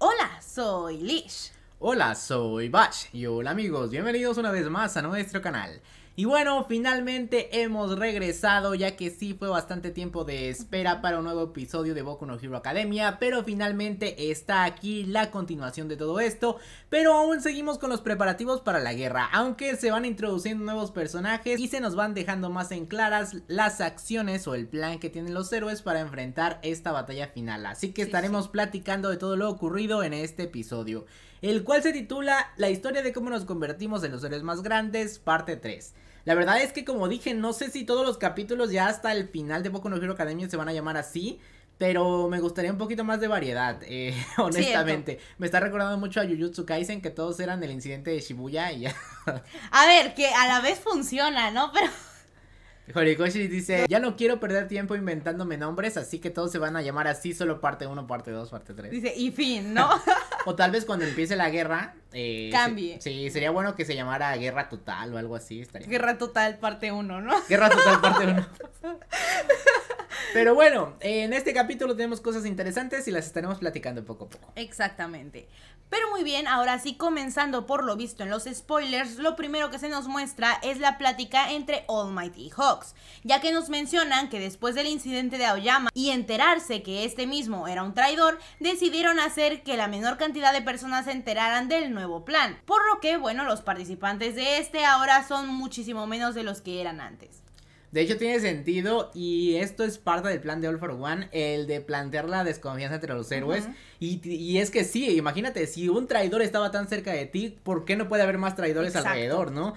Hola, soy Lish. Hola, soy Batch Y hola amigos, bienvenidos una vez más a nuestro canal. Y bueno, finalmente hemos regresado ya que sí fue bastante tiempo de espera para un nuevo episodio de Boku no Hero Academia, pero finalmente está aquí la continuación de todo esto, pero aún seguimos con los preparativos para la guerra, aunque se van introduciendo nuevos personajes y se nos van dejando más en claras las acciones o el plan que tienen los héroes para enfrentar esta batalla final, así que estaremos platicando de todo lo ocurrido en este episodio, el cual se titula La historia de cómo nos convertimos en los héroes más grandes, parte 3. La verdad es que como dije, no sé si todos los capítulos ya hasta el final de Boku no Hero Academia se van a llamar así. Pero me gustaría un poquito más de variedad, eh, honestamente. Me está recordando mucho a Jujutsu Kaisen, que todos eran el incidente de Shibuya y ya. A ver, que a la vez funciona, ¿no? Pero... Horikoshi dice, ya no quiero perder tiempo inventándome nombres, así que todos se van a llamar así, solo parte 1, parte 2, parte 3. Dice, y fin, ¿no? o tal vez cuando empiece la guerra... Eh, Cambie. Sí, sería bueno que se llamara Guerra Total o algo así. Estaría guerra Total, parte 1, ¿no? Guerra Total, parte 1. Pero bueno, en este capítulo tenemos cosas interesantes y las estaremos platicando poco a poco. Exactamente. Pero muy bien, ahora sí, comenzando por lo visto en los spoilers, lo primero que se nos muestra es la plática entre Almighty y Hawks, ya que nos mencionan que después del incidente de Aoyama y enterarse que este mismo era un traidor, decidieron hacer que la menor cantidad de personas se enteraran del nuevo plan, por lo que, bueno, los participantes de este ahora son muchísimo menos de los que eran antes. De hecho, tiene sentido y esto es parte del plan de All for One, el de plantear la desconfianza entre los héroes. y, es que sí, imagínate, si un traidor estaba tan cerca de ti, ¿por qué no puede haber más traidores alrededor, no?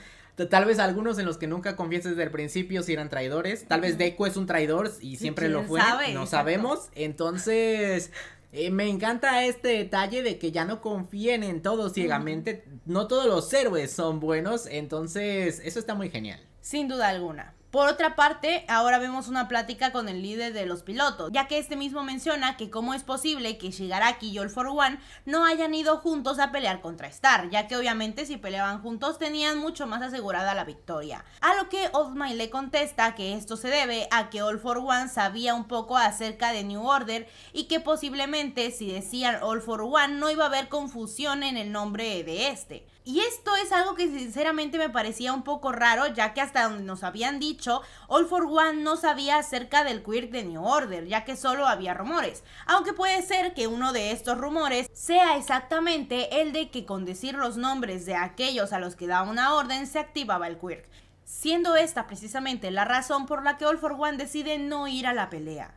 Tal vez algunos en los que nunca confiaste desde el principio si eran traidores. Tal vez Deco es un traidor y siempre lo fue. no sabemos. Entonces, eh, me encanta este detalle de que ya no confíen en todos ciegamente. No todos los héroes son buenos. Entonces, eso está muy genial. Sin duda alguna. Por otra parte, ahora vemos una plática con el líder de los pilotos, ya que este mismo menciona que cómo es posible que Shigaraki y All For One no hayan ido juntos a pelear contra Star, ya que obviamente si peleaban juntos tenían mucho más asegurada la victoria. A lo que Ozma le contesta que esto se debe a que All For One sabía un poco acerca de New Order y que posiblemente si decían All For One no iba a haber confusión en el nombre de este. Y esto es algo que sinceramente me parecía un poco raro, ya que hasta donde nos habían dicho All for One no sabía acerca del quirk de New Order, ya que solo había rumores, aunque puede ser que uno de estos rumores sea exactamente el de que con decir los nombres de aquellos a los que da una orden se activaba el quirk, siendo esta precisamente la razón por la que All for One decide no ir a la pelea.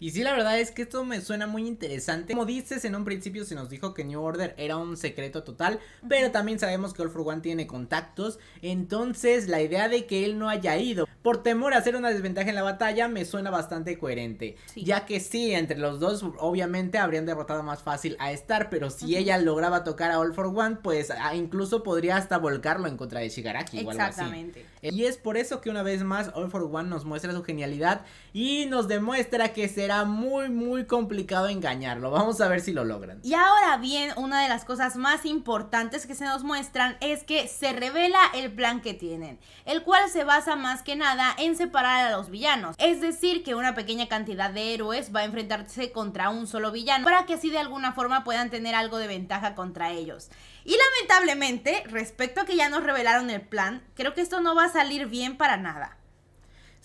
Y sí, la verdad es que esto me suena muy interesante. Como dices, en un principio se nos dijo que New Order era un secreto total, pero también sabemos que All for One tiene contactos. Entonces, la idea de que él no haya ido por temor a hacer una desventaja en la batalla me suena bastante coherente. Ya que sí, entre los dos, obviamente habrían derrotado más fácil a Star, pero si ella lograba tocar a All for One, pues incluso podría hasta volcarlo en contra de Shigaraki Exactamente. Eh, y es por eso que una vez más All for One nos muestra su genialidad y nos demuestra que se muy, muy complicado engañarlo. Vamos a ver si lo logran. Y ahora bien, una de las cosas más importantes que se nos muestran es que se revela el plan que tienen, el cual se basa más que nada en separar a los villanos. Es decir, que una pequeña cantidad de héroes va a enfrentarse contra un solo villano para que así de alguna forma puedan tener algo de ventaja contra ellos. Y lamentablemente, respecto a que ya nos revelaron el plan, creo que esto no va a salir bien para nada.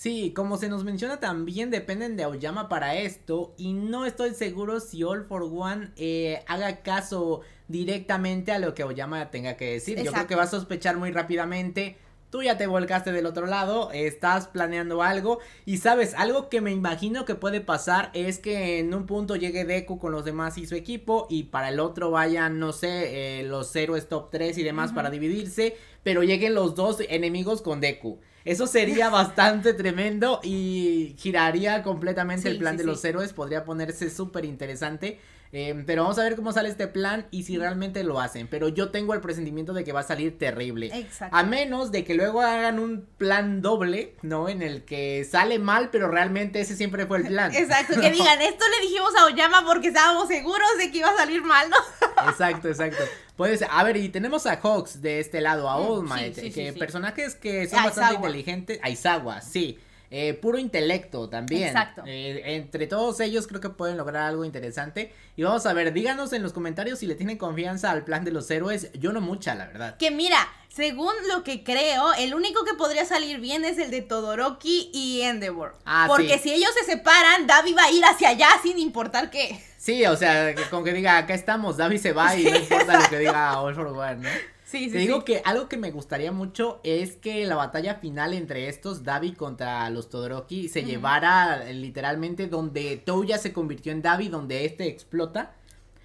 Sí, como se nos menciona también dependen de Aoyama para esto y no estoy seguro si All for One eh, haga caso directamente a lo que Aoyama tenga que decir. Yo creo que va a sospechar muy rápidamente. Tú ya te volcaste del otro lado, estás planeando algo y sabes, algo que me imagino que puede pasar es que en un punto llegue Deku con los demás y su equipo y para el otro vayan, no sé, eh, los héroes top 3 y demás para dividirse, pero lleguen los dos enemigos con Deku. Eso sería bastante tremendo y giraría completamente el plan de los héroes. Podría ponerse súper interesante. Em, pero vamos a ver cómo sale este plan y si realmente lo hacen. Pero yo tengo el presentimiento de que va a salir terrible. Exacto. A menos de que luego hagan un plan doble, ¿no? En el que sale mal, pero realmente ese siempre fue el plan. Exacto, que digan, esto le dijimos a Oyama porque estábamos seguros de que iba a salir mal, ¿no? exacto, exacto. Puede A ver, y tenemos a Hawks de este lado, a mm, All Might, personajes que son bastante inteligentes. Aizawa, sí. Eh, puro intelecto también. Exacto. Eh, entre todos ellos creo que pueden lograr algo interesante. Y vamos a ver, díganos en los comentarios si le tienen confianza al plan de los héroes. Yo no mucha, la verdad. Que mira, según lo que creo, el único que podría salir bien es el de Todoroki y Endeavor. Ah, Porque si ellos se separan, Davi va a ir hacia allá sin importar qué. Sí, o sea, con que diga, acá estamos, Davi se va y no importa lo que diga All for ¿no? digo que algo que me gustaría mucho es que la batalla final entre estos, Davi contra los Todoroki, se llevara eh, literalmente donde Touya se convirtió en Davi, donde este explota.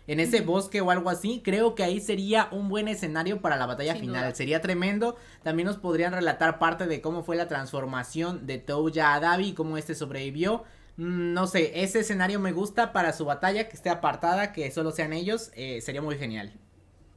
En ese bosque o algo así, creo que ahí sería un buen escenario para la batalla final. Sería tremendo. También nos podrían relatar parte de cómo fue la transformación de Touya a Davi, cómo este sobrevivió mm, no sé, ese escenario me gusta para su batalla, que esté apartada, que solo sean ellos, eh, sería muy genial.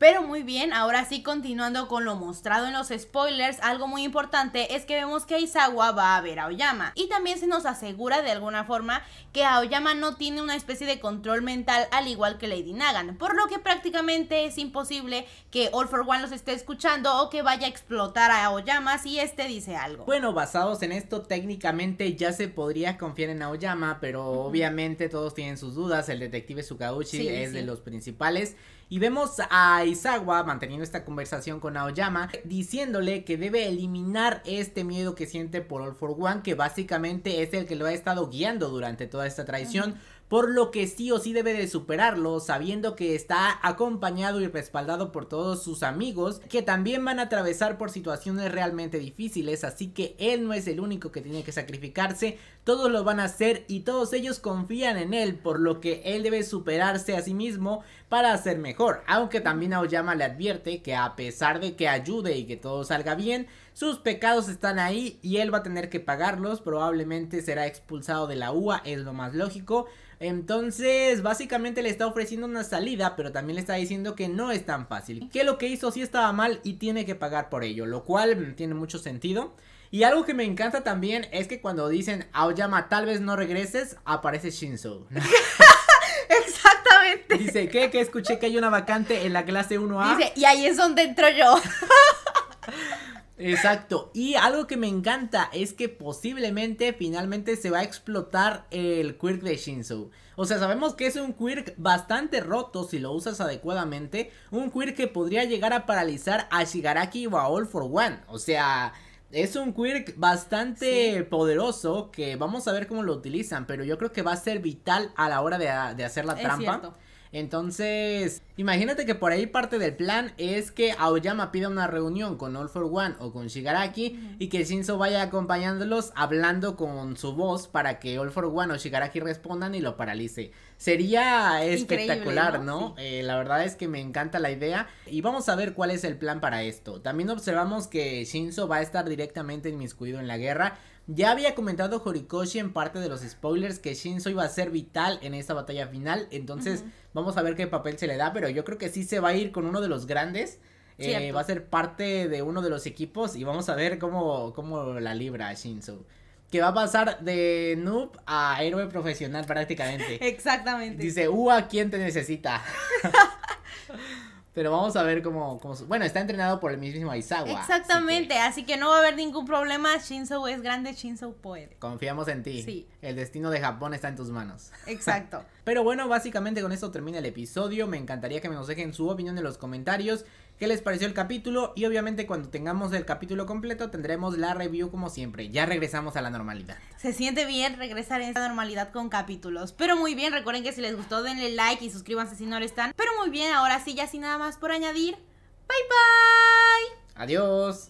Pero muy bien, ahora sí continuando con lo mostrado en los spoilers, algo muy importante es que vemos que Aizawa va a ver a Oyama. Y también se nos asegura de alguna forma que Aoyama no tiene una especie de control mental al igual que Lady Nagan, por lo que prácticamente es imposible que All for One los esté escuchando o que vaya a explotar a Aoyama si este dice algo. Bueno, basados en esto, técnicamente ya se podría confiar en Aoyama, pero obviamente todos tienen sus dudas, el detective Sukauchi es de los principales. Y vemos a Isawa manteniendo esta conversación con Aoyama, diciéndole que debe eliminar este miedo que siente por All for One, que básicamente es el que lo ha estado guiando durante toda esta traición por lo que sí o sí debe de superarlo, sabiendo que está acompañado y respaldado por todos sus amigos, que también van a atravesar por situaciones realmente difíciles, así que él no es el único que tiene que sacrificarse, todos lo van a hacer y todos ellos confían en él, por lo que él debe superarse a sí mismo para ser mejor, aunque también Aoyama le advierte que a pesar de que ayude y que todo salga bien, sus pecados están ahí y él va a tener que pagarlos, probablemente será expulsado de la UA, es lo más lógico, entonces, básicamente le está ofreciendo una salida, pero también le está diciendo que no es tan fácil. Que lo que hizo sí estaba mal y tiene que pagar por ello, lo cual mm, tiene mucho sentido. Y algo que me encanta también es que cuando dicen Aoyama ah, tal vez no regreses, aparece Shinzo. Exactamente. Dice, ¿qué? Que escuché que hay una vacante en la clase 1A. Dice, y ahí es donde entro yo. Exacto. Y algo que me encanta es que posiblemente finalmente se va a explotar el quirk de Shinsu. O sea, sabemos que es un quirk bastante roto si lo usas adecuadamente. Un quirk que podría llegar a paralizar a Shigaraki o a All for One. O sea, es un quirk bastante poderoso que vamos a ver cómo lo utilizan. Pero yo creo que va a ser vital a la hora de, hacer la trampa. Entonces, imagínate que por ahí parte del plan es que Aoyama pida una reunión con All for One o con Shigaraki y que Shinzo vaya acompañándolos hablando con su voz para que All for One o Shigaraki respondan y lo paralice. Sería espectacular, ¿no? Eh, la verdad es que me encanta la idea y vamos a ver cuál es el plan para esto. También observamos que Shinzo va a estar directamente inmiscuido en la guerra. Ya había comentado Horikoshi en parte de los spoilers que Shinzo iba a ser vital en esta batalla final, entonces vamos a ver qué papel se le da, pero yo creo que sí se va a ir con uno de los grandes. Eh, va a ser parte de uno de los equipos y vamos a ver cómo, cómo la libra Shinzo que va a pasar de noob a héroe profesional prácticamente. Exactamente. Dice, uh, a ¿quién te necesita? Pero vamos a ver cómo, Bueno, está entrenado por el mismo Aizawa. Exactamente, así que... no va a haber ningún problema. Shinzo es grande, Shinzo puede. Confiamos en ti. Sí. El destino de Japón está en tus manos. Exacto. Pero bueno, básicamente con esto termina el episodio. Me encantaría que me nos dejen su opinión en los comentarios qué les pareció el capítulo y obviamente cuando tengamos el capítulo completo tendremos la review como siempre. Ya regresamos a la normalidad. Se siente bien regresar en esta normalidad con capítulos, pero muy bien, recuerden que si les gustó denle like y suscríbanse si no lo están. Pero muy bien, ahora sí, ya sin nada más por añadir. Bye bye. Adiós.